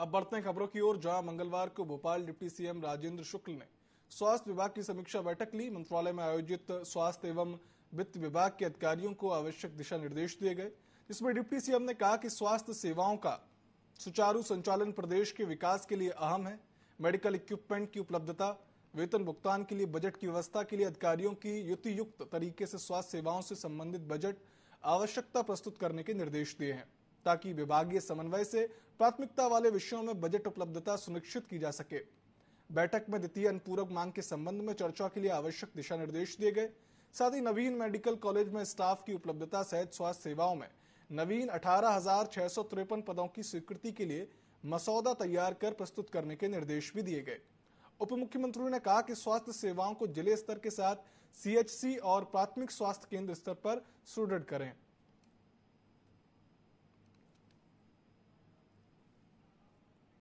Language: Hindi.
अब बढ़ते हैं खबरों की ओर जहां मंगलवार को भोपाल डिप्टी सीएम राजेंद्र शुक्ल ने स्वास्थ्य विभाग की समीक्षा बैठक ली मंत्रालय में आयोजित स्वास्थ्य एवं वित्त विभाग के अधिकारियों को आवश्यक दिशा निर्देश दिए गए जिसमें डिप्टी सीएम ने कहा कि स्वास्थ्य सेवाओं का सुचारू संचालन प्रदेश के विकास के लिए अहम है मेडिकल इक्विपमेंट की उपलब्धता वेतन भुगतान के लिए बजट की व्यवस्था के लिए अधिकारियों की युति युक्त तरीके से स्वास्थ्य सेवाओं से संबंधित बजट आवश्यकता प्रस्तुत करने के निर्देश दिए हैं ताकि विभागीय समन्वय से प्राथमिकता वाले विषयों में बजट उपलब्धता सुनिश्चित की जा सके बैठक में द्वितीय अनुपूरक मांग के संबंध में चर्चा के लिए आवश्यक दिशा निर्देश दिए गए साथ ही नवीन मेडिकल कॉलेज में स्टाफ की उपलब्धता सहित स्वास्थ्य सेवाओं में नवीन अठारह पदों की स्वीकृति के लिए मसौदा तैयार कर प्रस्तुत करने के निर्देश भी दिए गए उप मुख्यमंत्री ने कहा कि स्वास्थ्य सेवाओं को जिले स्तर के साथ सीएचसी और प्राथमिक स्वास्थ्य केंद्र स्तर पर सुदृढ़ करें